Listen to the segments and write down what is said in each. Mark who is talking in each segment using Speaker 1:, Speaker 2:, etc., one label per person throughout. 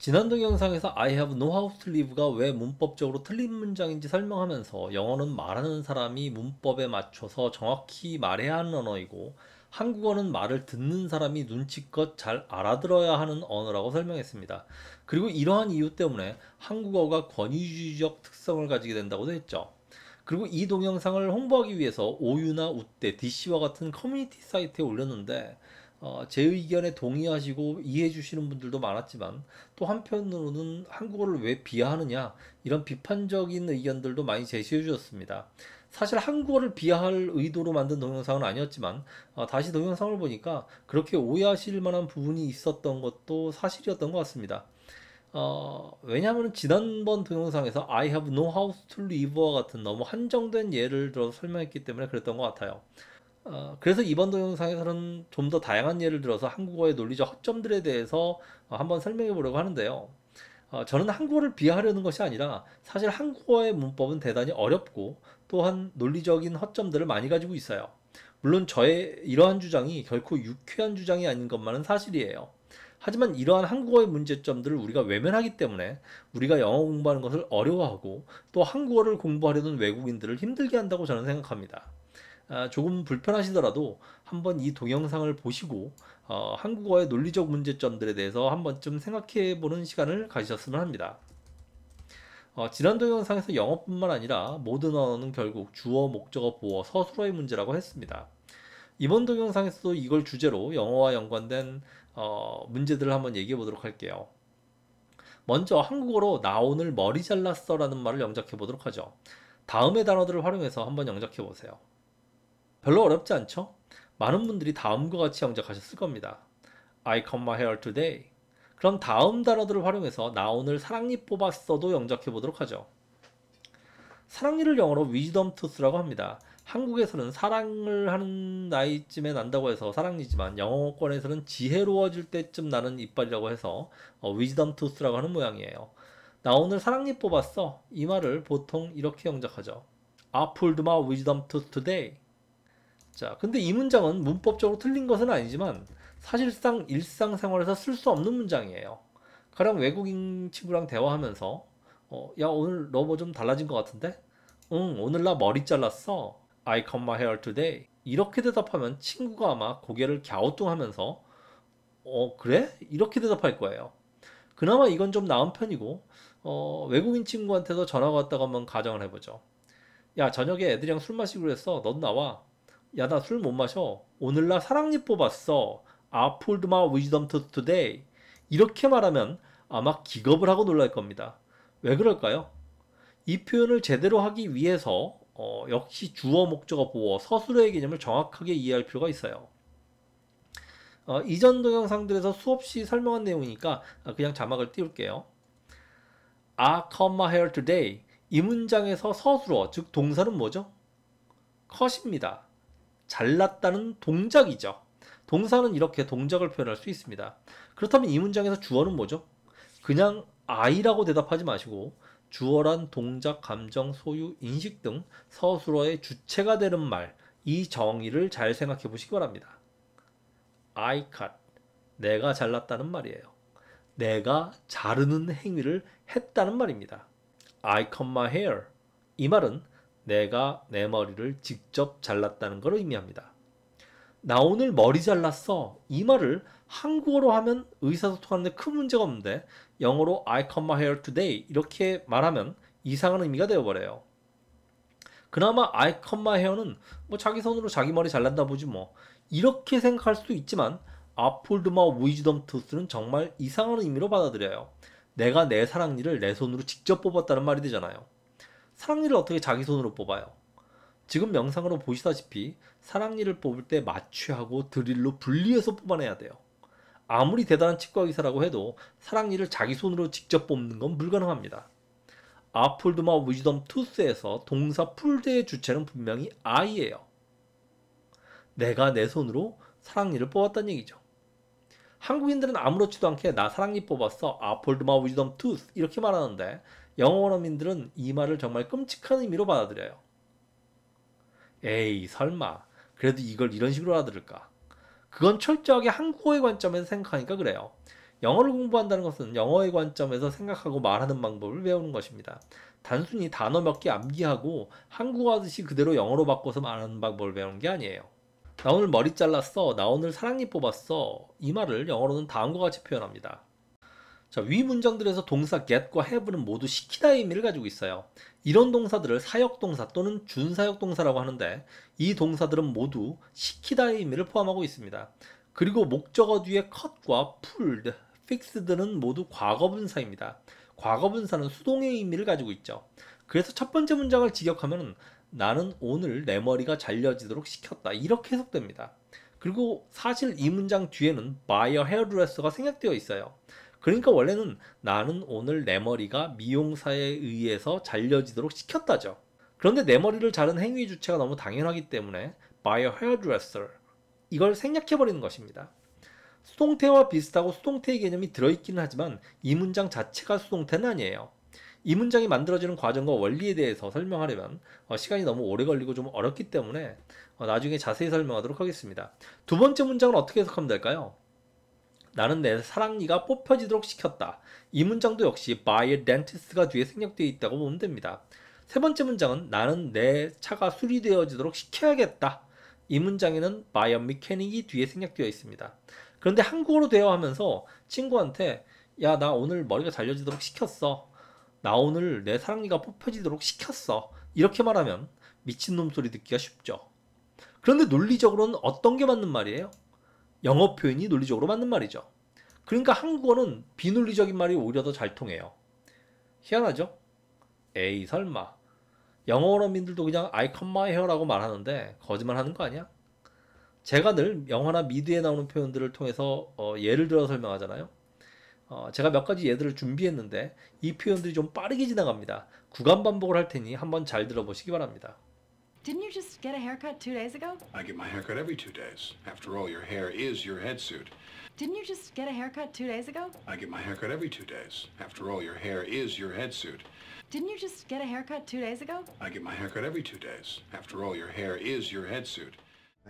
Speaker 1: 지난 동영상에서 I have no how to live가 왜 문법적으로 틀린 문장인지 설명하면서 영어는 말하는 사람이 문법에 맞춰서 정확히 말해야 하는 언어이고 한국어는 말을 듣는 사람이 눈치껏 잘 알아들어야 하는 언어라고 설명했습니다. 그리고 이러한 이유 때문에 한국어가 권위주의적 특성을 가지게 된다고도 했죠. 그리고 이 동영상을 홍보하기 위해서 오유나 우대 DC와 같은 커뮤니티 사이트에 올렸는데 어, 제 의견에 동의하시고 이해해 주시는 분들도 많았지만 또 한편으로는 한국어를 왜 비하하느냐 이런 비판적인 의견들도 많이 제시해 주셨습니다. 사실 한국어를 비하할 의도로 만든 동영상은 아니었지만 어, 다시 동영상을 보니까 그렇게 오해하실 만한 부분이 있었던 것도 사실이었던 것 같습니다. 어, 왜냐하면 지난번 동영상에서 I have no house to live와 같은 너무 한정된 예를 들어 서 설명했기 때문에 그랬던 것 같아요. 어, 그래서 이번 동영상에서는 좀 더 다양한 예를 들어서 한국어의 논리적 허점들에 대해서 어, 한번 설명해 보려고 하는데요. 어, 저는 한국어를 비하하려는 것이 아니라 사실 한국어의 문법은 대단히 어렵고 또한 논리적인 허점들을 많이 가지고 있어요. 물론 저의 이러한 주장이 결코 유쾌한 주장이 아닌 것만은 사실이에요. 하지만 이러한 한국어의 문제점들을 우리가 외면하기 때문에 우리가 영어 공부하는 것을 어려워하고 또 한국어를 공부하려는 외국인들을 힘들게 한다고 저는 생각합니다. 아, 조금 불편하시더라도 한번 이 동영상을 보시고 어, 한국어의 논리적 문제점들에 대해서 한번쯤 생각해 보는 시간을 가지셨으면 합니다. 어, 지난 동영상에서 영어뿐만 아니라 모든 언어는 결국 주어, 목적어, 보어, 서술어의 문제라고 했습니다. 이번 동영상에서도 이걸 주제로 영어와 연관된 어, 문제들을 한번 얘기해 보도록 할게요. 먼저 한국어로 나 오늘 머리 잘랐어 라는 말을 영작해 보도록 하죠. 다음의 단어들을 활용해서 한번 영작해 보세요. 별로 어렵지 않죠? 많은 분들이 다음과 같이 영작하셨을 겁니다. I cut my hair today. 그럼 다음 단어들을 활용해서 나 오늘 사랑니 뽑았어도 영작해 보도록 하죠. 사랑니를 영어로 wisdom tooth라고 합니다. 한국에서는 사랑을 하는 나이쯤에 난다고 해서 사랑니지만 영어권에서는 지혜로워질 때쯤 나는 이빨이라고 해서 어, wisdom tooth라고 하는 모양이에요. 나 오늘 사랑니 뽑았어. 이 말을 보통 이렇게 영작하죠. I pulled my wisdom tooth today. 자, 근데 이 문장은 문법적으로 틀린 것은 아니지만 사실상 일상생활에서 쓸 수 없는 문장이에요. 가령 외국인 친구랑 대화하면서 어, 야 오늘 너 뭐 좀 달라진 것 같은데? 응, 오늘 나 머리 잘랐어. I cut my hair today. 이렇게 대답하면 친구가 아마 고개를 갸우뚱하면서 어 그래? 이렇게 대답할 거예요. 그나마 이건 좀 나은 편이고 어, 외국인 친구한테도 전화가 왔다고 한번 가정을 해보죠. 야 저녁에 애들이랑 술 마시기로 했어. 넌 나와. 야나술못 마셔 오늘날 사랑니 뽑았어 I pulled my wisdom tooth today 이렇게 말하면 아마 기겁을 하고 놀랄 겁니다. 왜 그럴까요? 이 표현을 제대로 하기 위해서 어, 역시 주어 목적어 보어 서술어의 개념을 정확하게 이해할 필요가 있어요. 어, 이전 동영상들에서 수없이 설명한 내용이니까 어, 그냥 자막을 띄울게요. I cut my hair today. 이 문장에서 서술어, 즉 동사는 뭐죠? cut입니다. 잘났다는 동작이죠. 동사는 이렇게 동작을 표현할 수 있습니다. 그렇다면 이 문장에서 주어는 뭐죠? 그냥 I라고 대답하지 마시고 주어란 동작, 감정, 소유, 인식 등 서술어의 주체가 되는 말, 이 정의를 잘 생각해 보시기 바랍니다. I cut, 내가 잘랐다는 말이에요. 내가 자르는 행위를 했다는 말입니다. I cut my hair, 이 말은 내가 내 머리를 직접 잘랐다는 걸 의미합니다. 나 오늘 머리 잘랐어. 이 말을 한국어로 하면 의사소통하는데 큰 문제가 없는데 영어로 I cut my hair today 이렇게 말하면 이상한 의미가 되어버려요. 그나마 I cut my hair는 뭐 자기 손으로 자기 머리 잘랐다 보지 뭐 이렇게 생각할 수도 있지만 I wisdom pulled my t o o t h 는 정말 이상한 의미로 받아들여요. 내가 내 사랑니를 내 손으로 직접 뽑았다는 말이 되잖아요. 사랑니를 어떻게 자기 손으로 뽑아요? 지금 영상으로 보시다시피 사랑니를 뽑을 때 마취하고 드릴로 분리해서 뽑아내야 돼요. 아무리 대단한 치과 의사라고 해도 사랑니를 자기 손으로 직접 뽑는 건 불가능합니다. 아폴드마 위즈덤 투스에서 동사 풀대의 주체는 분명히 아이예요. 내가 내 손으로 사랑니를 뽑았다는 얘기죠. 한국인들은 아무렇지도 않게 나 사랑니 뽑았어 아폴드마 위즈덤 투스 이렇게 말하는데 영어 원어민들은 이 말을 정말 끔찍한 의미로 받아들여요. 에이, 설마. 그래도 이걸 이런 식으로 알아들을까? 그건 철저하게 한국어의 관점에서 생각하니까 그래요. 영어를 공부한다는 것은 영어의 관점에서 생각하고 말하는 방법을 배우는 것입니다. 단순히 단어 몇 개 암기하고 한국어 하듯이 그대로 영어로 바꿔서 말하는 방법을 배우는 게 아니에요. 나 오늘 머리 잘랐어. 나 오늘 사랑니 뽑았어. 이 말을 영어로는 다음과 같이 표현합니다. 자, 위 문장들에서 동사 get과 have는 모두 시키다의 의미를 가지고 있어요. 이런 동사들을 사역동사 또는 준사역동사라고 하는데 이 동사들은 모두 시키다의 의미를 포함하고 있습니다. 그리고 목적어 뒤에 cut과 pulled, fixed는 모두 과거분사입니다. 과거분사는 수동의 의미를 가지고 있죠. 그래서 첫 번째 문장을 직역하면 나는 오늘 내 머리가 잘려지도록 시켰다. 이렇게 해석됩니다. 그리고 사실 이 문장 뒤에는 buy a hairdresser가 생략되어 있어요. 그러니까 원래는 나는 오늘 내 머리가 미용사에 의해서 잘려지도록 시켰다죠. 그런데 내 머리를 자른 행위 주체가 너무 당연하기 때문에 by a hairdresser 이걸 생략해버리는 것입니다. 수동태와 비슷하고 수동태의 개념이 들어있기는 하지만 이 문장 자체가 수동태는 아니에요. 이 문장이 만들어지는 과정과 원리에 대해서 설명하려면 어, 시간이 너무 오래 걸리고 좀 어렵기 때문에 어, 나중에 자세히 설명하도록 하겠습니다. 두 번째 문장은 어떻게 해석하면 될까요? 나는 내 사랑니가 뽑혀지도록 시켰다. 이 문장도 역시 by dentist가 뒤에 생략되어 있다고 보면 됩니다. 세 번째 문장은 나는 내 차가 수리되어지도록 시켜야겠다. 이 문장에는 by a mechanic이 뒤에 생략되어 있습니다. 그런데 한국어로 대화하면서 친구한테 야 나 오늘 머리가 잘려지도록 시켰어. 나 오늘 내 사랑니가 뽑혀지도록 시켰어. 이렇게 말하면 미친놈 소리 듣기가 쉽죠. 그런데 논리적으로는 어떤 게 맞는 말이에요? 영어 표현이 논리적으로 맞는 말이죠. 그러니까 한국어는 비논리적인 말이 오히려 더 잘 통해요. 희한하죠? 에이 설마 영어 어민들도 그냥 I cut my hair라고 말하는데 거짓말하는 거 아니야? 제가 늘 영화나 미드에 나오는 표현들을 통해서 어, 예를 들어 설명하잖아요. 어, 제가 몇 가지 예들을 준비했는데 이 표현들이 좀 빠르게 지나갑니다. 구간 반복을 할 테니 한번 잘 들어보시기 바랍니다. Didn't you just get a haircut two days ago? I get my haircut every two days. After all, your hair is your headsuit. Didn't you just get a haircut two days ago? I get my haircut every two days. After all, your hair is your headsuit. Didn't you just get a haircut two days ago? I get my haircut every two days. After all, your hair is your headsuit.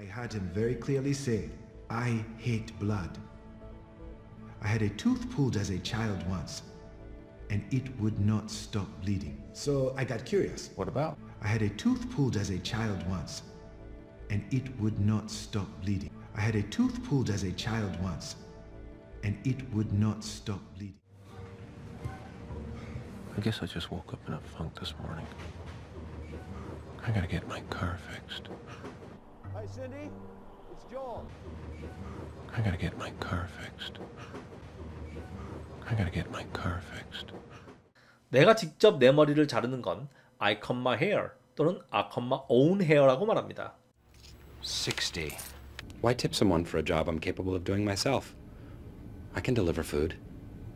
Speaker 1: I heard him very clearly say, I hate blood. I had a tooth pulled as a child once and it would not stop bleeding. So I got curious. What about? I had a tooth pulled as a child once, and it would not stop bleeding. I had a tooth pulled as a child once, and it would not stop bleeding. I guess I just woke up in a funk this morning. I gotta get my car fixed. Hi, Cindy, it's Joel. I gotta get my car fixed. I gotta get my car fixed. 내가 직접 내 머리를 자르는 건 I cut my hair 또는 I cut my own hair라고 말합니다. 60. Why tip someone for a job I'm capable of doing myself? I can deliver food.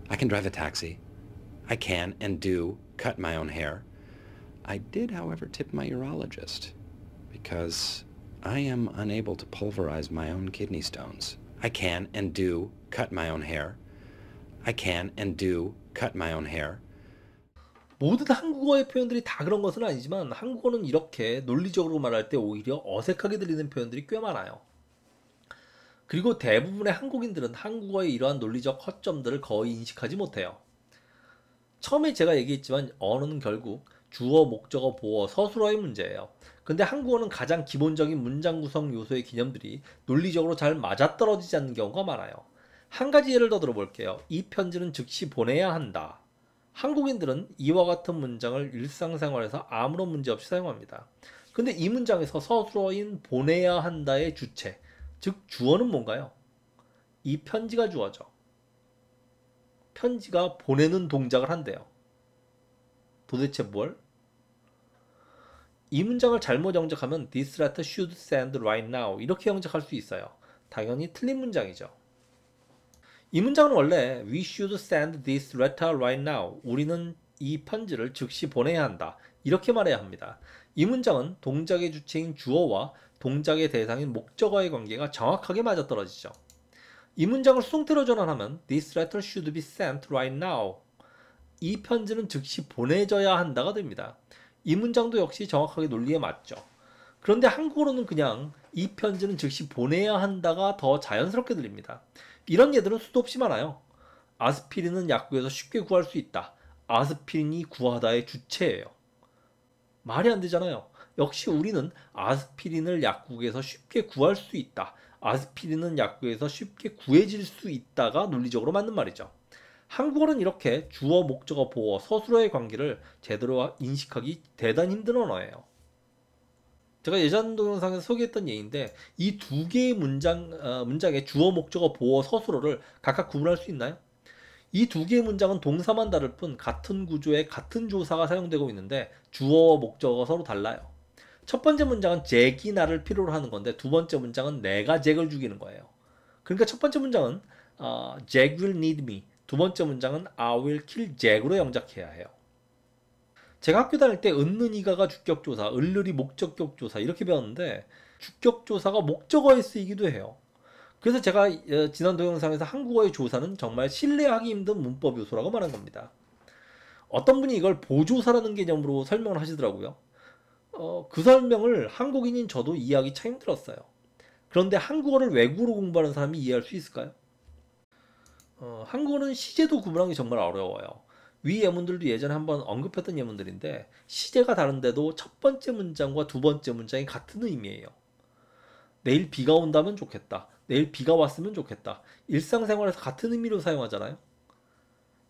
Speaker 1: I can drive a taxi. I can and do cut my own hair. I did, however, tip my urologist because I am unable to pulverize my own kidney stones. I can and do cut my own hair. I can and do cut my own hair. 모든 한국어의 표현들이 다 그런 것은 아니지만 한국어는 이렇게 논리적으로 말할 때 오히려 어색하게 들리는 표현들이 꽤 많아요. 그리고 대부분의 한국인들은 한국어의 이러한 논리적 허점들을 거의 인식하지 못해요. 처음에 제가 얘기했지만 언어는 결국 주어, 목적어, 보어, 서술어의 문제예요. 근데 한국어는 가장 기본적인 문장 구성 요소의 개념들이 논리적으로 잘 맞아떨어지지 않는 경우가 많아요. 한 가지 예를 더 들어볼게요. 이 편지는 즉시 보내야 한다. 한국인들은 이와 같은 문장을 일상생활에서 아무런 문제 없이 사용합니다. 근데 이 문장에서 서술어인 보내야 한다의 주체, 즉 주어는 뭔가요? 이 편지가 주어죠. 편지가 보내는 동작을 한대요. 도대체 뭘? 이 문장을 잘못 영작하면 this letter should send right now 이렇게 영작할 수 있어요. 당연히 틀린 문장이죠. 이 문장은 원래 we should send this letter right now. 우리는 이 편지를 즉시 보내야 한다. 이렇게 말해야 합니다. 이 문장은 동작의 주체인 주어와 동작의 대상인 목적어의 관계가 정확하게 맞아떨어지죠. 이 문장을 수동태로 전환하면 This letter should be sent right now. 이 편지는 즉시 보내져야 한다가 됩니다. 이 문장도 역시 정확하게 논리에 맞죠. 그런데 한국어로는 그냥 이 편지는 즉시 보내야 한다가 더 자연스럽게 들립니다. 이런 예들은 수도 없이 많아요. 아스피린은 약국에서 쉽게 구할 수 있다. 아스피린이 구하다의 주체예요. 말이 안 되잖아요. 역시 우리는 아스피린을 약국에서 쉽게 구할 수 있다. 아스피린은 약국에서 쉽게 구해질 수 있다가 논리적으로 맞는 말이죠. 한국어는 이렇게 주어, 목적어, 보어, 서술어의 관계를 제대로 인식하기 대단히 힘든 언어예요. 제가 예전 동영상에서 소개했던 예인데 이 두 개의 문장 어, 문장의 주어 목적어 보어 서술어를 각각 구분할 수 있나요? 이 두 개의 문장은 동사만 다를 뿐 같은 구조에 같은 조사가 사용되고 있는데 주어 목적어 서로 달라요. 첫 번째 문장은 잭이 나를 필요로 하는 건데 두 번째 문장은 내가 잭을 죽이는 거예요. 그러니까 첫 번째 문장은 어, Jack will need me. 두 번째 문장은 I will kill Jack으로 영작해야 해요. 제가 학교 다닐 때은느니가가 주격조사, 을르리 목적격조사 이렇게 배웠는데 주격조사가 목적어에 쓰이기도 해요. 그래서 제가 어, 지난 동영상에서 한국어의 조사는 정말 신뢰하기 힘든 문법 요소라고 말한 겁니다. 어떤 분이 이걸 보조사라는 개념으로 설명을 하시더라고요. 어, 그 설명을 한국인인 저도 이해하기 참 힘들었어요. 그런데 한국어를 외국어로 공부하는 사람이 이해할 수 있을까요? 어, 한국어는 시제도 구분하기 정말 어려워요. 위 예문들도 예전에 한번 언급했던 예문들인데 시제가 다른데도 첫 번째 문장과 두 번째 문장이 같은 의미예요. 내일 비가 온다면 좋겠다. 내일 비가 왔으면 좋겠다. 일상생활에서 같은 의미로 사용하잖아요.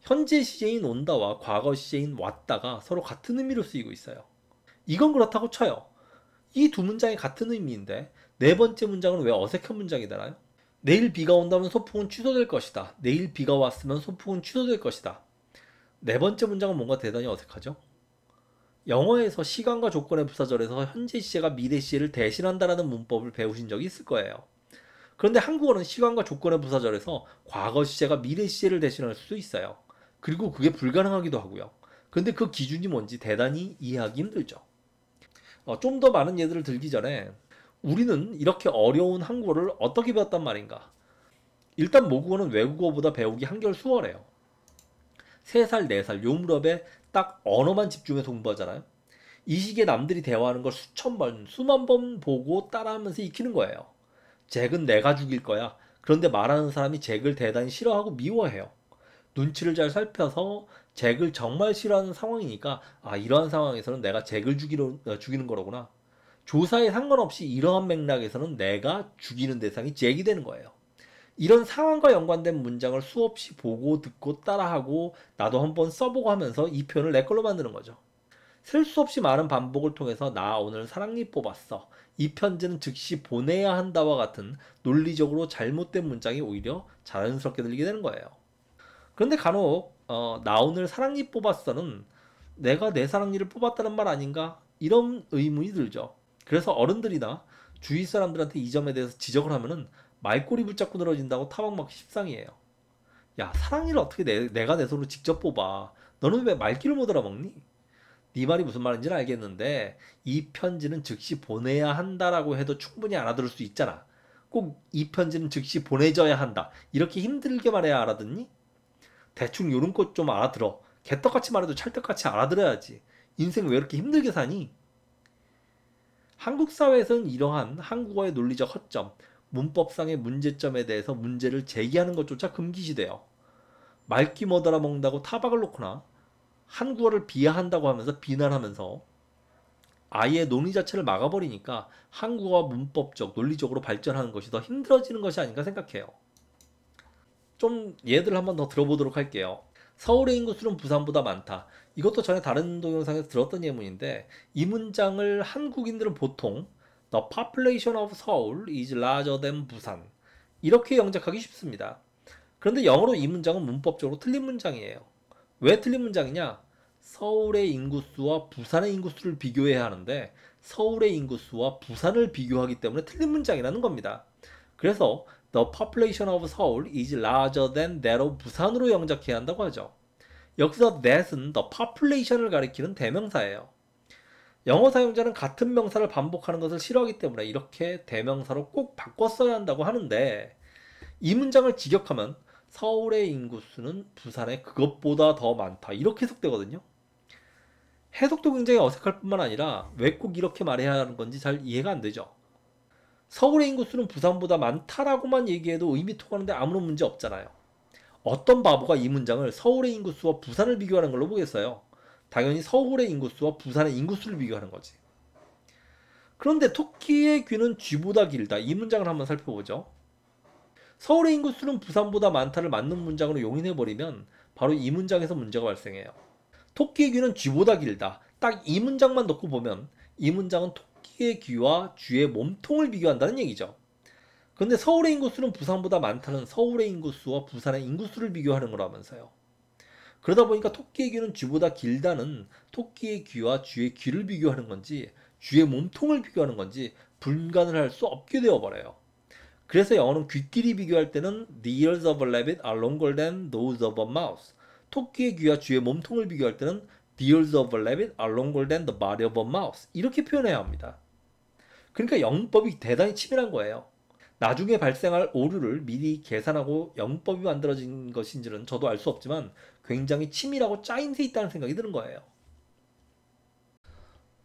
Speaker 1: 현재 시제인 온다와 과거 시제인 왔다가 서로 같은 의미로 쓰이고 있어요. 이건 그렇다고 쳐요. 이 두 문장이 같은 의미인데 네 번째 문장은 왜 어색한 문장이 되나요? 내일 비가 온다면 소풍은 취소될 것이다. 내일 비가 왔으면 소풍은 취소될 것이다. 네 번째 문장은 뭔가 대단히 어색하죠? 영어에서 시간과 조건의 부사절에서 현재 시제가 미래 시제를 대신한다라는 문법을 배우신 적이 있을 거예요. 그런데 한국어는 시간과 조건의 부사절에서 과거 시제가 미래 시제를 대신할 수도 있어요. 그리고 그게 불가능하기도 하고요. 근데 그 기준이 뭔지 대단히 이해하기 힘들죠. 어, 좀 더 많은 예들을 들기 전에 우리는 이렇게 어려운 한국어를 어떻게 배웠단 말인가? 일단 모국어는 외국어보다 배우기 한결 수월해요. 3살, 4살 요 무렵에 딱 언어만 집중해서 공부하잖아요. 이 시기에 남들이 대화하는 걸 수천 번, 수만 번 보고 따라하면서 익히는 거예요. 잭은 내가 죽일 거야. 그런데 말하는 사람이 잭을 대단히 싫어하고 미워해요. 눈치를 잘 살펴서 잭을 정말 싫어하는 상황이니까 아 이러한 상황에서는 내가 잭을 죽이러, 어, 죽이는 거로구나. 조사에 상관없이 이러한 맥락에서는 내가 죽이는 대상이 잭이 되는 거예요. 이런 상황과 연관된 문장을 수없이 보고 듣고 따라하고 나도 한번 써보고 하면서 이 표현을 내 걸로 만드는 거죠. 쓸 수 없이 많은 반복을 통해서 나 오늘 사랑니 뽑았어. 이 편지는 즉시 보내야 한다와 같은 논리적으로 잘못된 문장이 오히려 자연스럽게 들리게 되는 거예요. 그런데 간혹 어, 나 오늘 사랑니 뽑았어는 내가 내 사랑니를 뽑았다는 말 아닌가 이런 의문이 들죠. 그래서 어른들이나 주위 사람들한테 이 점에 대해서 지적을 하면은 말꼬리 붙잡고 늘어진다고 타박막기 십상이에요. 야 사랑이를 어떻게 내, 내가 내 손으로 직접 뽑아. 너는 왜 말귀를 못 알아먹니? 네 말이 무슨 말인지는 알겠는데 이 편지는 즉시 보내야 한다라고 해도 충분히 알아들을 수 있잖아. 꼭 이 편지는 즉시 보내줘야 한다. 이렇게 힘들게 말해야 알아듣니? 대충 요런 것 좀 알아들어. 개떡같이 말해도 찰떡같이 알아들어야지. 인생 왜 이렇게 힘들게 사니? 한국 사회에서는 이러한 한국어의 논리적 허점, 문법상의 문제점에 대해서 문제를 제기하는 것조차 금기시돼요. 말기 머더라 먹는다고 타박을 놓거나 한국어를 비하한다고 하면서 비난하면서 아예 논의 자체를 막아버리니까 한국어와 문법적, 논리적으로 발전하는 것이 더 힘들어지는 것이 아닌가 생각해요. 좀 예들 한번 더 들어보도록 할게요. 서울의 인구수는 부산보다 많다. 이것도 전에 다른 동영상에서 들었던 예문인데 이 문장을 한국인들은 보통 The population of Seoul is larger than 부산. 이렇게 영작하기 쉽습니다. 그런데 영어로 이 문장은 문법적으로 틀린 문장이에요. 왜 틀린 문장이냐? 서울의 인구수와 부산의 인구수를 비교해야 하는데 서울의 인구수와 부산을 비교하기 때문에 틀린 문장이라는 겁니다. 그래서 The population of Seoul is larger than that of 부산으로 영작해야 한다고 하죠. 여기서 that은 the population을 가리키는 대명사예요. 영어 사용자는 같은 명사를 반복하는 것을 싫어하기 때문에 이렇게 대명사로 꼭바꿨어야 한다고 하는데 이 문장을 직역하면 서울의 인구수는 부산에 그것보다 더 많다 이렇게 해석되거든요. 해석도 굉장히 어색할 뿐만 아니라 왜 꼭 이렇게 말해야 하는 건지 잘 이해가 안 되죠. 서울의 인구수는 부산보다 많다라고만 얘기해도 의미 통하는데 아무런 문제 없잖아요. 어떤 바보가 이 문장을 서울의 인구수와 부산을 비교하는 걸로 보겠어요. 당연히 서울의 인구수와 부산의 인구수를 비교하는 거지. 그런데 토끼의 귀는 쥐보다 길다. 이 문장을 한번 살펴보죠. 서울의 인구수는 부산보다 많다를 맞는 문장으로 용인해버리면 바로 이 문장에서 문제가 발생해요. 토끼의 귀는 쥐보다 길다. 딱 이 문장만 놓고 보면 이 문장은 토끼의 귀와 쥐의 몸통을 비교한다는 얘기죠. 근데 서울의 인구수는 부산보다 많다는 서울의 인구수와 부산의 인구수를 비교하는 거라면서요. 그러다 보니까 토끼의 귀는 쥐보다 길다는 토끼의 귀와 쥐의 귀를 비교하는 건지 쥐의 몸통을 비교하는 건지 분간을 할 수 없게 되어버려요. 그래서 영어는 귀끼리 비교할 때는 The ears of a rabbit are longer than those of a mouse. 토끼의 귀와 쥐의 몸통을 비교할 때는 The ears of a rabbit are longer than the body of a mouse. 이렇게 표현해야 합니다. 그러니까 영법이 대단히 치밀한 거예요. 나중에 발생할 오류를 미리 계산하고 영법이 만들어진 것인지는 저도 알 수 없지만 굉장히 치밀하고 짜임새 있다는 생각이 드는 거예요.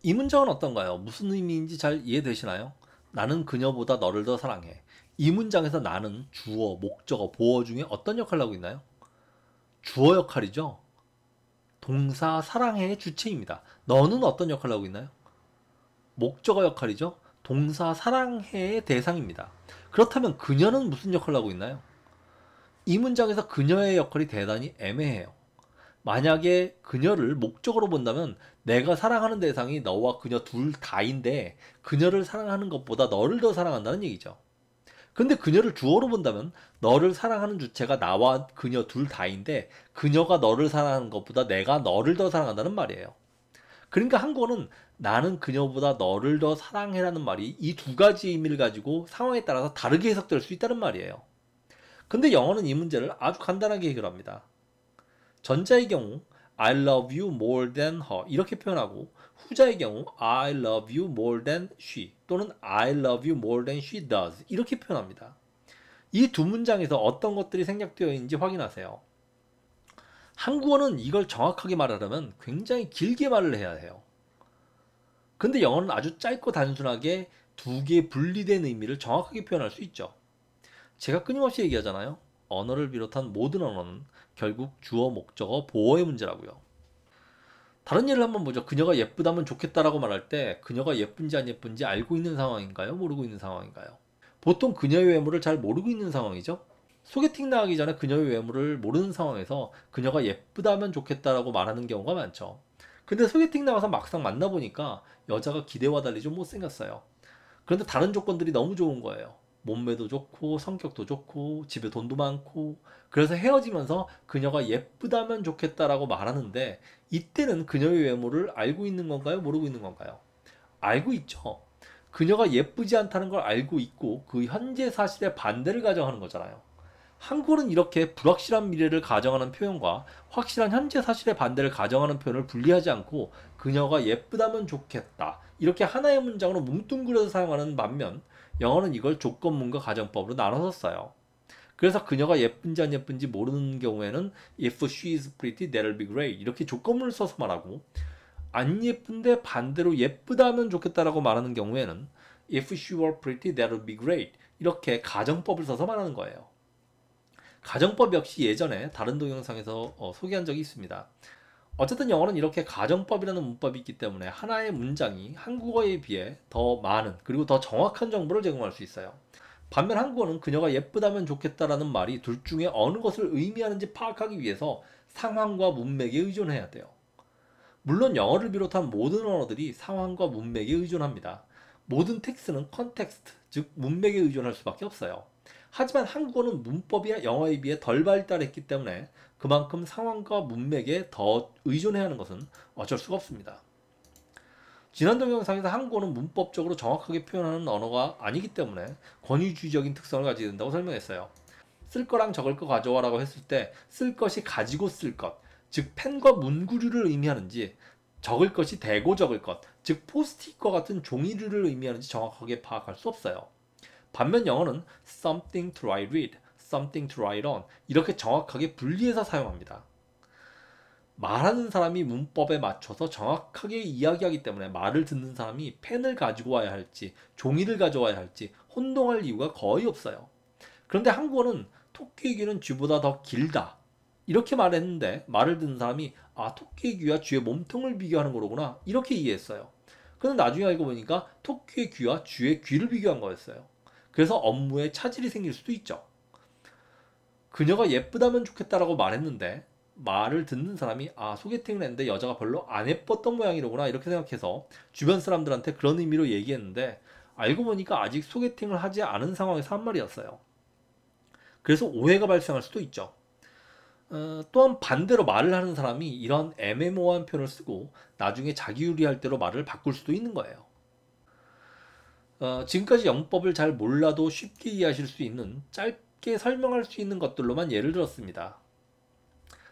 Speaker 1: 이 문장은 어떤가요? 무슨 의미인지 잘 이해되시나요? 나는 그녀보다 너를 더 사랑해. 이 문장에서 나는 주어, 목적어, 보어 중에 어떤 역할을 하고 있나요? 주어 역할이죠. 동사 사랑해의 주체입니다. 너는 어떤 역할을 하고 있나요? 목적어 역할이죠. 동사 사랑해의 대상입니다. 그렇다면 그녀는 무슨 역할을 하고 있나요? 이 문장에서 그녀의 역할이 대단히 애매해요. 만약에 그녀를 목적으로 본다면 내가 사랑하는 대상이 너와 그녀 둘 다인데 그녀를 사랑하는 것보다 너를 더 사랑한다는 얘기죠. 근데 그녀를 주어로 본다면 너를 사랑하는 주체가 나와 그녀 둘 다인데 그녀가 너를 사랑하는 것보다 내가 너를 더 사랑한다는 말이에요. 그러니까 한권은 나는 그녀보다 너를 더 사랑해라는 말이 이 두 가지 의미를 가지고 상황에 따라서 다르게 해석될 수 있다는 말이에요. 근데 영어는 이 문제를 아주 간단하게 해결합니다. 전자의 경우 I love you more than her 이렇게 표현하고 후자의 경우 I love you more than she 또는 I love you more than she does 이렇게 표현합니다. 이 두 문장에서 어떤 것들이 생략되어 있는지 확인하세요. 한국어는 이걸 정확하게 말하려면 굉장히 길게 말을 해야 해요. 근데 영어는 아주 짧고 단순하게 두 개의 분리된 의미를 정확하게 표현할 수 있죠. 제가 끊임없이 얘기하잖아요. 언어를 비롯한 모든 언어는 결국 주어, 목적어, 보어의 문제라고요. 다른 예를 한번 보죠. 그녀가 예쁘다면 좋겠다라고 말할 때 그녀가 예쁜지 안 예쁜지 알고 있는 상황인가요? 모르고 있는 상황인가요? 보통 그녀의 외모를 잘 모르고 있는 상황이죠. 소개팅 나가기 전에 그녀의 외모를 모르는 상황에서 그녀가 예쁘다면 좋겠다라고 말하는 경우가 많죠. 근데 소개팅 나가서 막상 만나보니까 여자가 기대와 달리 좀 못생겼어요. 그런데 다른 조건들이 너무 좋은 거예요. 몸매도 좋고 성격도 좋고 집에 돈도 많고 그래서 헤어지면서 그녀가 예쁘다면 좋겠다라고 말하는데 이때는 그녀의 외모를 알고 있는 건가요? 모르고 있는 건가요? 알고 있죠. 그녀가 예쁘지 않다는 걸 알고 있고 그 현재 사실에 반대를 가정하는 거잖아요. 한글은 이렇게 불확실한 미래를 가정하는 표현과 확실한 현재 사실의 반대를 가정하는 표현을 분리하지 않고 그녀가 예쁘다면 좋겠다 이렇게 하나의 문장으로 뭉뚱그려서 사용하는 반면 영어는 이걸 조건문과 가정법으로 나눠서 써요. 그래서 그녀가 예쁜지 안 예쁜지 모르는 경우에는 if she is pretty, that'll be great 이렇게 조건문을 써서 말하고 안 예쁜데 반대로 예쁘다면 좋겠다라고 말하는 경우에는 if she were pretty, that'll be great 이렇게 가정법을 써서 말하는 거예요. 가정법 역시 예전에 다른 동영상에서 어, 소개한 적이 있습니다. 어쨌든 영어는 이렇게 가정법이라는 문법이 있기 때문에 하나의 문장이 한국어에 비해 더 많은 그리고 더 정확한 정보를 제공할 수 있어요. 반면 한국어는 그녀가 예쁘다면 좋겠다라는 말이 둘 중에 어느 것을 의미하는지 파악하기 위해서 상황과 문맥에 의존해야 돼요. 물론 영어를 비롯한 모든 언어들이 상황과 문맥에 의존합니다. 모든 텍스는 트 컨텍스트, 즉 문맥에 의존할 수밖에 없어요. 하지만 한국어는 문법이 영어에 비해 덜 발달했기 때문에 그만큼 상황과 문맥에 더 의존해야 하는 것은 어쩔 수가 없습니다. 지난 동영상에서 한국어는 문법적으로 정확하게 표현하는 언어가 아니기 때문에 권위주의적인 특성을 가지게 된다고 설명했어요. 쓸 거랑 적을 거 가져와 라고 했을 때 쓸 것이 가지고 쓸 것, 즉 펜과 문구류를 의미하는지 적을 것이 대고 적을 것, 즉 포스트잇과 같은 종이류를 의미하는지 정확하게 파악할 수 없어요. 반면 영어는 something to write with, something to write on 이렇게 정확하게 분리해서 사용합니다. 말하는 사람이 문법에 맞춰서 정확하게 이야기하기 때문에 말을 듣는 사람이 펜을 가지고 와야 할지 종이를 가져와야 할지 혼동할 이유가 거의 없어요. 그런데 한국어는 토끼의 귀는 쥐보다 더 길다. 이렇게 말했는데 말을 듣는 사람이 아 토끼의 귀와 쥐의 몸통을 비교하는 거로구나 이렇게 이해했어요. 그런데 나중에 알고 보니까 토끼의 귀와 쥐의 귀를 비교한 거였어요. 그래서 업무에 차질이 생길 수도 있죠. 그녀가 예쁘다면 좋겠다라고 말했는데 말을 듣는 사람이 아 소개팅을 했는데 여자가 별로 안 예뻤던 모양이로구나 이렇게 생각해서 주변 사람들한테 그런 의미로 얘기했는데 알고 보니까 아직 소개팅을 하지 않은 상황에서 한 말이었어요. 그래서 오해가 발생할 수도 있죠. 어, 또한 반대로 말을 하는 사람이 이런 애매모호한 표현을 쓰고 나중에 자기 유리할 대로 말을 바꿀 수도 있는 거예요. 어, 지금까지 영법을 잘 몰라도 쉽게 이해하실 수 있는 짧게 설명할 수 있는 것들로만 예를 들었습니다.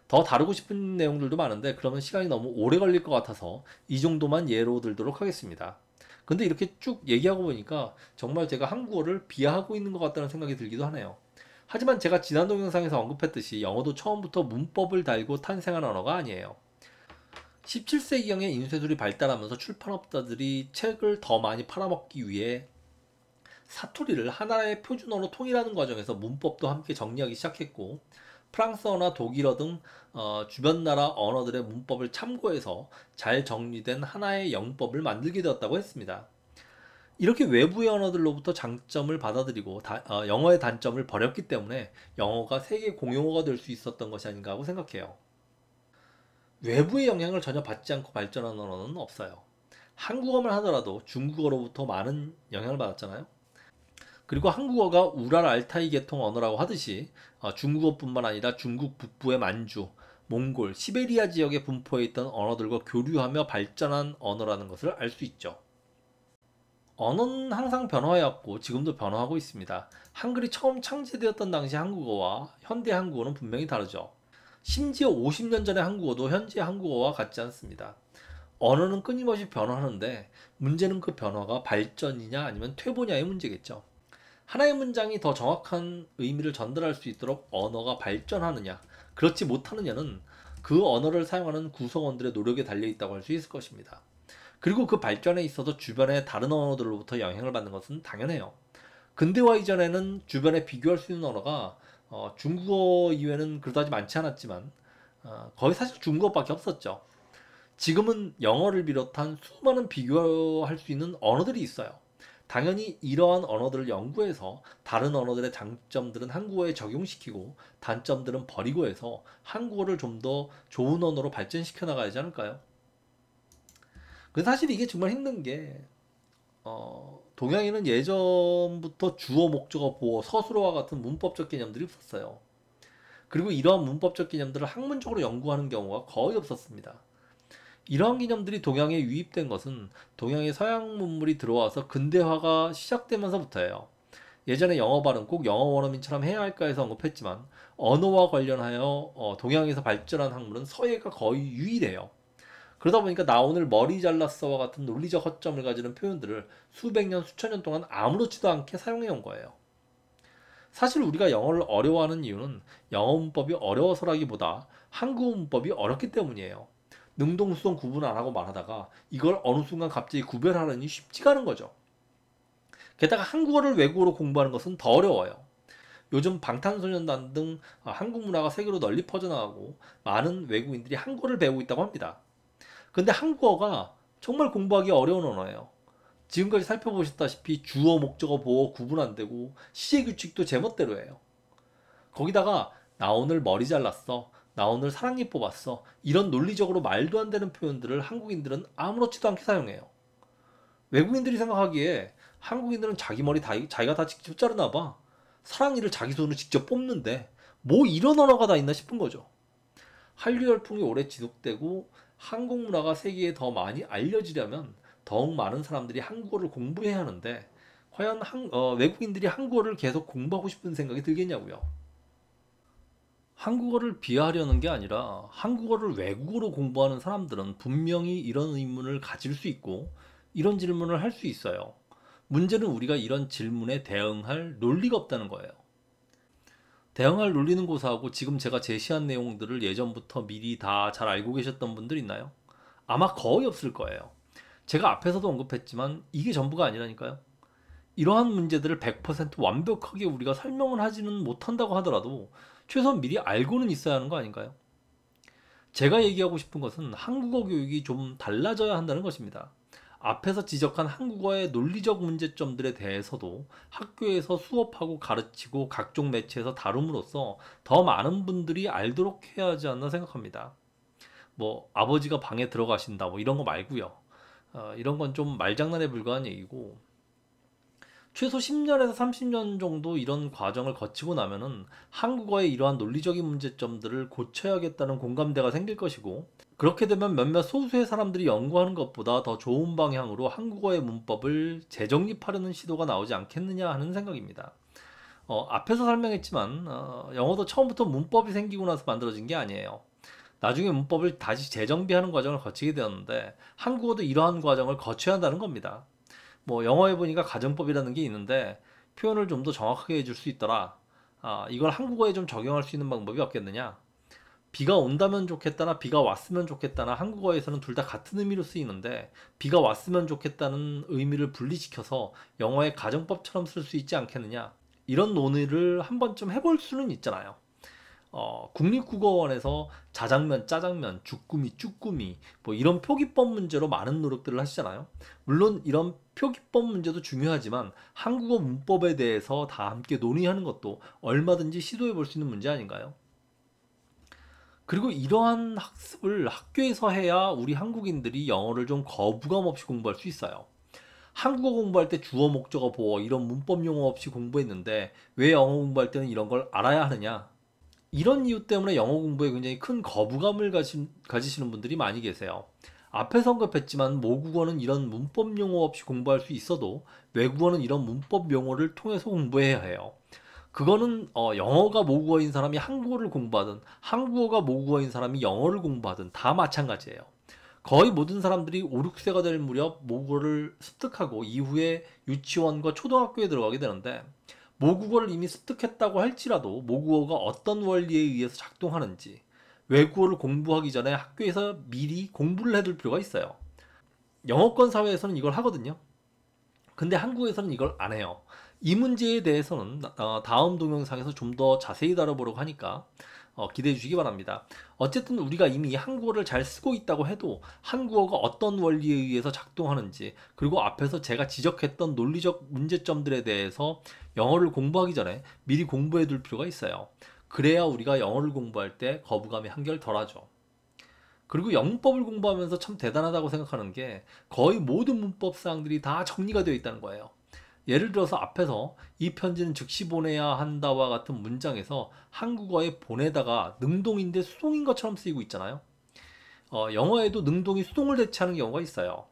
Speaker 1: 더 다루고 싶은 내용들도 많은데 그러면 시간이 너무 오래 걸릴 것 같아서 이 정도만 예로 들도록 하겠습니다. 근데 이렇게 쭉 얘기하고 보니까 정말 제가 한국어를 비하하고 있는 것 같다는 생각이 들기도 하네요. 하지만 제가 지난 동영상에서 언급했듯이 영어도 처음부터 문법을 달고 탄생한 언어가 아니에요. 17세기경에 인쇄술이 발달하면서 출판업자들이 책을 더 많이 팔아먹기 위해 사투리를 하나의 표준어로 통일하는 과정에서 문법도 함께 정리하기 시작했고 프랑스어나 독일어 등 어, 주변 나라 언어들의 문법을 참고해서 잘 정리된 하나의 영법을 만들게 되었다고 했습니다. 이렇게 외부의 언어들로부터 장점을 받아들이고 다, 어, 영어의 단점을 버렸기 때문에 영어가 세계 공용어가 될 수 있었던 것이 아닌가 하고 생각해요. 외부의 영향을 전혀 받지 않고 발전한 언어는 없어요. 한국어만 하더라도 중국어로부터 많은 영향을 받았잖아요. 그리고 한국어가 우랄 알타이 계통 언어라고 하듯이 어, 중국어뿐만 아니라 중국 북부의 만주, 몽골, 시베리아 지역에 분포해 있던 언어들과 교류하며 발전한 언어라는 것을 알 수 있죠. 언어는 항상 변화하였고 지금도 변화하고 있습니다. 한글이 처음 창제되었던 당시 한국어와 현대 한국어는 분명히 다르죠. 심지어 50년 전의 한국어도 현재 한국어와 같지 않습니다. 언어는 끊임없이 변화하는데 문제는 그 변화가 발전이냐 아니면 퇴보냐의 문제겠죠. 하나의 문장이 더 정확한 의미를 전달할 수 있도록 언어가 발전하느냐, 그렇지 못하느냐는 그 언어를 사용하는 구성원들의 노력에 달려 있다고 할 수 있을 것입니다. 그리고 그 발전에 있어서 주변의 다른 언어들로부터 영향을 받는 것은 당연해요. 근대화 이전에는 주변에 비교할 수 있는 언어가 어, 중국어 이외는 에 그다지 많지 않았지만 어, 거의 사실 중국어밖에 없었죠. 지금은 영어를 비롯한 수많은 비교할 수 있는 언어들이 있어요. 당연히 이러한 언어들을 연구해서 다른 언어들의 장점들은 한국어에 적용시키고 단점들은 버리고 해서 한국어를 좀 더 좋은 언어로 발전시켜 나가야 하지 않을까요? 그 사실 이게 정말 힘든 게 어, 동양인은 예전부터 주어 목적어 보어 서술어와 같은 문법적 개념들이 없었어요. 그리고 이러한 문법적 개념들을 학문적으로 연구하는 경우가 거의 없었습니다. 이러한 개념들이 동양에 유입된 것은 동양의 서양 문물이 들어와서 근대화가 시작되면서부터예요. 예전에 영어 발음 꼭 영어 원어민처럼 해야 할까 해서 언급했지만 언어와 관련하여 어, 동양에서 발전한 학문은 서예가 거의 유일해요. 그러다 보니까 나 오늘 머리 잘랐어와 같은 논리적 허점을 가지는 표현들을 수백 년, 수천 년 동안 아무렇지도 않게 사용해 온 거예요. 사실 우리가 영어를 어려워하는 이유는 영어 문법이 어려워서라기보다 한국 문법이 어렵기 때문이에요. 능동수동 구분 안 하고 말하다가 이걸 어느 순간 갑자기 구별하려니 쉽지가 않은 거죠. 게다가 한국어를 외국어로 공부하는 것은 더 어려워요. 요즘 방탄소년단 등 한국 문화가 세계로 널리 퍼져나가고 많은 외국인들이 한국어를 배우고 있다고 합니다. 근데 한국어가 정말 공부하기 어려운 언어예요. 지금까지 살펴보셨다시피 주어 목적어 보어 구분 안 되고 시제 규칙도 제멋대로 해요. 거기다가 나 오늘 머리 잘랐어. 나 오늘 사랑니 뽑았어. 이런 논리적으로 말도 안 되는 표현들을 한국인들은 아무렇지도 않게 사용해요. 외국인들이 생각하기에 한국인들은 자기 머리 다, 자기가 다 직접 자르나 봐. 사랑니를 자기 손으로 직접 뽑는데 뭐 이런 언어가 다 있나 싶은 거죠. 한류 열풍이 오래 지속되고 한국 문화가 세계에 더 많이 알려지려면 더욱 많은 사람들이 한국어를 공부해야 하는데 과연 한, 어, 외국인들이 한국어를 계속 공부하고 싶은 생각이 들겠냐고요. 한국어를 비하하려는 게 아니라 한국어를 외국어로 공부하는 사람들은 분명히 이런 의문을 가질 수 있고 이런 질문을 할 수 있어요. 문제는 우리가 이런 질문에 대응할 논리가 없다는 거예요. 대응할 놀리는 고사하고 지금 제가 제시한 내용들을 예전부터 미리 다 잘 알고 계셨던 분들 있나요? 아마 거의 없을 거예요. 제가 앞에서도 언급했지만 이게 전부가 아니라니까요. 이러한 문제들을 100% 완벽하게 우리가 설명을 하지는 못한다고 하더라도 최소한 미리 알고는 있어야 하는 거 아닌가요? 제가 얘기하고 싶은 것은 한국어 교육이 좀 달라져야 한다는 것입니다. 앞에서 지적한 한국어의 논리적 문제점들에 대해서도 학교에서 수업하고 가르치고 각종 매체에서 다룸으로써 더 많은 분들이 알도록 해야 하지 않나 생각합니다. 뭐 아버지가 방에 들어가신다 뭐 이런 거 말고요. 어, 이런 건 좀 말장난에 불과한 얘기고 최소 10년에서 30년 정도 이런 과정을 거치고 나면은 한국어의 이러한 논리적인 문제점들을 고쳐야겠다는 공감대가 생길 것이고 그렇게 되면 몇몇 소수의 사람들이 연구하는 것보다 더 좋은 방향으로 한국어의 문법을 재정립하려는 시도가 나오지 않겠느냐 하는 생각입니다. 어, 앞에서 설명했지만 어, 영어도 처음부터 문법이 생기고 나서 만들어진 게 아니에요. 나중에 문법을 다시 재정비하는 과정을 거치게 되었는데 한국어도 이러한 과정을 거쳐야 한다는 겁니다. 뭐 영어에 보니까 가정법이라는 게 있는데 표현을 좀 더 정확하게 해줄 수 있더라. 아, 이걸 한국어에 좀 적용할 수 있는 방법이 없겠느냐? 비가 온다면 좋겠다나 비가 왔으면 좋겠다나 한국어에서는 둘 다 같은 의미로 쓰이는데 비가 왔으면 좋겠다는 의미를 분리시켜서 영어의 가정법처럼 쓸 수 있지 않겠느냐? 이런 논의를 한 번쯤 해볼 수는 있잖아요. 어, 국립국어원에서 자장면, 짜장면, 주꾸미, 쭈꾸미 뭐 이런 표기법 문제로 많은 노력들을 하시잖아요. 물론 이런 표기법 문제도 중요하지만 한국어 문법에 대해서 다 함께 논의하는 것도 얼마든지 시도해 볼 수 있는 문제 아닌가요? 그리고 이러한 학습을 학교에서 해야 우리 한국인들이 영어를 좀 거부감 없이 공부할 수 있어요. 한국어 공부할 때 주어 목적어 보어 이런 문법 용어 없이 공부했는데 왜 영어 공부할 때는 이런 걸 알아야 하느냐? 이런 이유 때문에 영어 공부에 굉장히 큰 거부감을 가지, 시는 분들이 많이 계세요. 앞에 언급했지만 모국어는 이런 문법 용어 없이 공부할 수 있어도 외국어는 이런 문법 용어를 통해서 공부해야 해요. 그거는 어, 영어가 모국어인 사람이 한국어를 공부하든 한국어가 모국어인 사람이 영어를 공부하든 다 마찬가지예요. 거의 모든 사람들이 5, 6세가 될 무렵 모국어를 습득하고 이후에 유치원과 초등학교에 들어가게 되는데 모국어를 이미 습득했다고 할지라도 모국어가 어떤 원리에 의해서 작동하는지 외국어를 공부하기 전에 학교에서 미리 공부를 해둘 필요가 있어요. 영어권 사회에서는 이걸 하거든요. 근데 한국에서는 이걸 안 해요. 이 문제에 대해서는 어, 다음 동영상에서 좀 더 자세히 다뤄보려고 하니까 어, 기대해 주시기 바랍니다. 어쨌든 우리가 이미 한국어를 잘 쓰고 있다고 해도 한국어가 어떤 원리에 의해서 작동하는지 그리고 앞에서 제가 지적했던 논리적 문제점들에 대해서 영어를 공부하기 전에 미리 공부해 둘 필요가 있어요. 그래야 우리가 영어를 공부할 때 거부감이 한결 덜하죠. 그리고 영문법을 공부하면서 참 대단하다고 생각하는 게 거의 모든 문법 사항들이 다 정리가 되어 있다는 거예요. 예를 들어서 앞에서 이 편지는 즉시 보내야 한다와 같은 문장에서 한국어에 보내다가 능동인데 수동인 것처럼 쓰이고 있잖아요. 어, 영어에도 능동이 수동을 대체하는 경우가 있어요.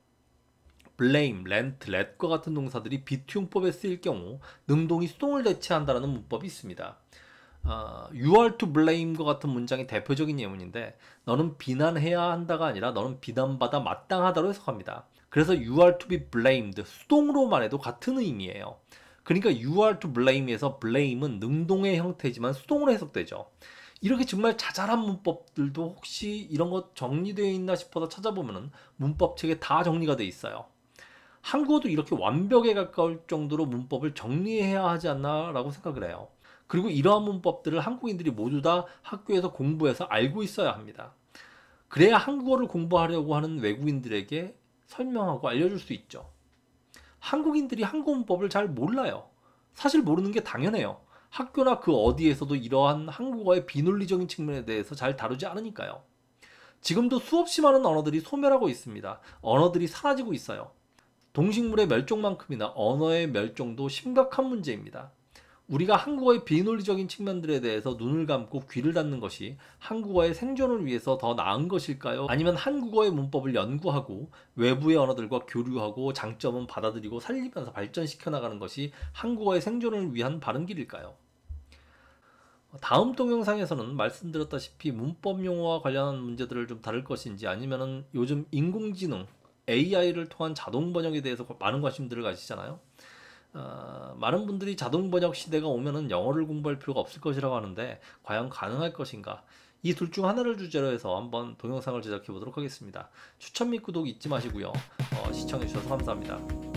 Speaker 1: blame, lent, let과 같은 동사들이 비투용법에 쓰일 경우 능동이 수동을 대체한다는 문법이 있습니다. 어, you are to blame과 같은 문장이 대표적인 예문인데 너는 비난해야 한다가 아니라 너는 비난받아 마땅하다로 해석합니다. 그래서 you are to be blamed 수동으로만 해도 같은 의미예요. 그러니까 you are to blame에서 blame은 능동의 형태지만 수동으로 해석되죠. 이렇게 정말 자잘한 문법들도 혹시 이런 것 정리되어 있나 싶어서 찾아보면 문법책에 다 정리가 돼 있어요. 한국어도 이렇게 완벽에 가까울 정도로 문법을 정리해야 하지 않나라고 생각을 해요. 그리고 이러한 문법들을 한국인들이 모두 다 학교에서 공부해서 알고 있어야 합니다. 그래야 한국어를 공부하려고 하는 외국인들에게 설명하고 알려줄 수 있죠. 한국인들이 한국 문법을 잘 몰라요. 사실 모르는 게 당연해요. 학교나 그 어디에서도 이러한 한국어의 비논리적인 측면에 대해서 잘 다루지 않으니까요. 지금도 수없이 많은 언어들이 소멸하고 있습니다. 언어들이 사라지고 있어요. 동식물의 멸종만큼이나 언어의 멸종도 심각한 문제입니다. 우리가 한국어의 비논리적인 측면들에 대해서 눈을 감고 귀를 닫는 것이 한국어의 생존을 위해서 더 나은 것일까요? 아니면 한국어의 문법을 연구하고 외부의 언어들과 교류하고 장점은 받아들이고 살리면서 발전시켜 나가는 것이 한국어의 생존을 위한 바른 길일까요? 다음 동영상에서는 말씀드렸다시피 문법 용어와 관련한 문제들을 좀 다룰 것인지 아니면 요즘 인공지능 AI를 통한 자동 번역에 대해서 많은 관심들을 가지잖아요 어, 많은 분들이 자동 번역 시대가 오면은 영어를 공부할 필요가 없을 것이라고 하는데 과연 가능할 것인가? 이 둘 중 하나를 주제로 해서 한번 동영상을 제작해 보도록 하겠습니다. 추천 및 구독 잊지 마시고요. 어, 시청해 주셔서 감사합니다.